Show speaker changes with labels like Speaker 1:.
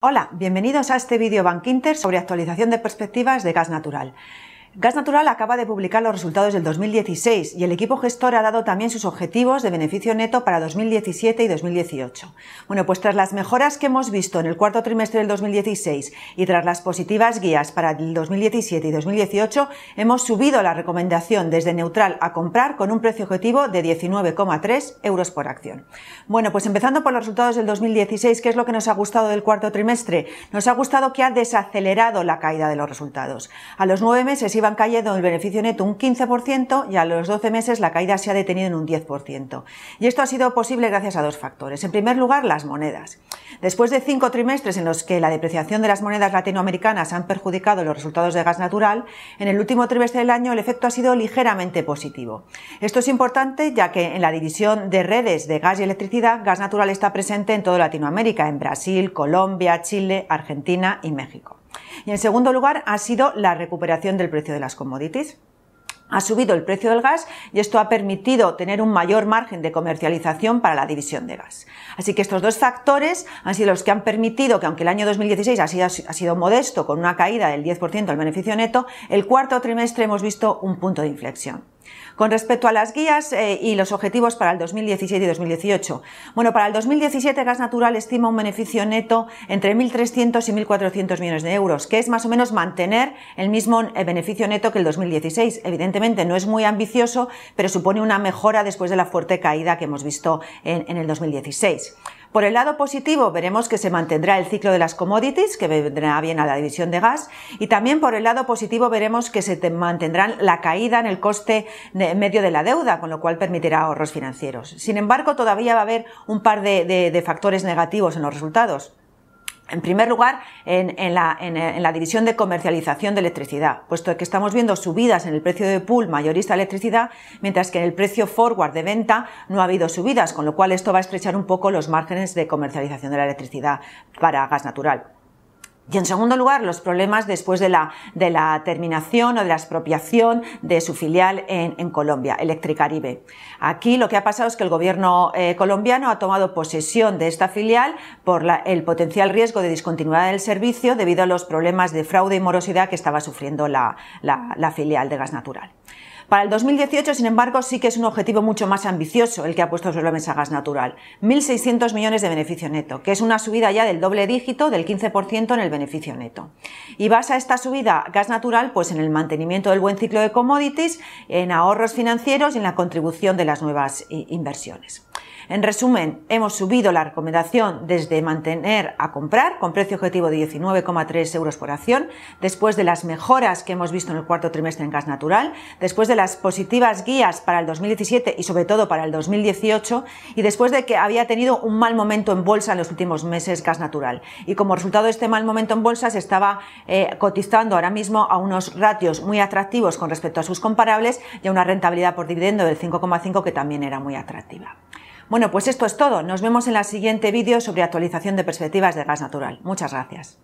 Speaker 1: Hola, bienvenidos a este vídeo Bankinter sobre actualización de perspectivas de gas natural. Gas Natural acaba de publicar los resultados del 2016 y el equipo gestor ha dado también sus objetivos de beneficio neto para 2017 y 2018. Bueno, pues tras las mejoras que hemos visto en el cuarto trimestre del 2016 y tras las positivas guías para el 2017 y 2018, hemos subido la recomendación desde neutral a comprar con un precio objetivo de 19,3 euros por acción. Bueno, pues empezando por los resultados del 2016, ¿qué es lo que nos ha gustado del cuarto trimestre? Nos ha gustado que ha desacelerado la caída de los resultados. A los nueve meses iba han cayendo el beneficio neto un 15% y a los 12 meses la caída se ha detenido en un 10%. Y esto ha sido posible gracias a dos factores. En primer lugar, las monedas. Después de cinco trimestres en los que la depreciación de las monedas latinoamericanas han perjudicado los resultados de gas natural, en el último trimestre del año el efecto ha sido ligeramente positivo. Esto es importante ya que en la división de redes de gas y electricidad, gas natural está presente en toda Latinoamérica, en Brasil, Colombia, Chile, Argentina y México. Y en segundo lugar ha sido la recuperación del precio de las commodities. Ha subido el precio del gas y esto ha permitido tener un mayor margen de comercialización para la división de gas. Así que estos dos factores han sido los que han permitido que aunque el año 2016 ha sido, ha sido modesto con una caída del 10% al beneficio neto, el cuarto trimestre hemos visto un punto de inflexión. Con respecto a las guías eh, y los objetivos para el 2017 y 2018. Bueno, para el 2017 Gas Natural estima un beneficio neto entre 1.300 y 1.400 millones de euros, que es más o menos mantener el mismo eh, beneficio neto que el 2016. Evidentemente no es muy ambicioso, pero supone una mejora después de la fuerte caída que hemos visto en el 2016. Por el lado positivo veremos que se mantendrá el ciclo de las commodities, que vendrá bien a la división de gas, y también por el lado positivo veremos que se mantendrá la caída en el coste medio de la deuda, con lo cual permitirá ahorros financieros. Sin embargo, todavía va a haber un par de factores negativos en los resultados. En primer lugar, en, la, la, división de comercialización de electricidad, puesto que estamos viendo subidas en el precio de pool mayorista de electricidad, mientras que en el precio forward de venta no ha habido subidas, con lo cual esto va a estrechar un poco los márgenes de comercialización de la electricidad para gas natural. Y en segundo lugar, los problemas después de la, terminación o de la expropiación de su filial en, Colombia, Electricaribe. Aquí lo que ha pasado es que el gobierno eh, colombiano ha tomado posesión de esta filial por el potencial riesgo de discontinuidad del servicio debido a los problemas de fraude y morosidad que estaba sufriendo la filial de gas natural. Para el 2018, sin embargo, sí que es un objetivo mucho más ambicioso el que ha puesto los a gas natural. 1.600 millones de beneficio neto, que es una subida ya del doble dígito del 15% en el beneficio neto. Y basa esta subida gas natural pues, en el mantenimiento del buen ciclo de commodities, en ahorros financieros y en la contribución de las nuevas eh, inversiones. En resumen, hemos subido la recomendación desde mantener a comprar con precio objetivo de 19,3 euros por acción, después de las mejoras que hemos visto en el cuarto trimestre en gas natural, después de las positivas guías para el 2017 y sobre todo para el 2018 y después de que había tenido un mal momento en bolsa en los últimos meses gas natural. Y como resultado de este mal momento en bolsa se estaba eh, cotizando ahora mismo a unos ratios muy atractivos con respecto a sus comparables y a una rentabilidad por dividendo del 5,5 que también era muy atractiva. Bueno, pues esto es todo. Nos vemos en el siguiente vídeo sobre actualización de perspectivas de gas natural. Muchas gracias.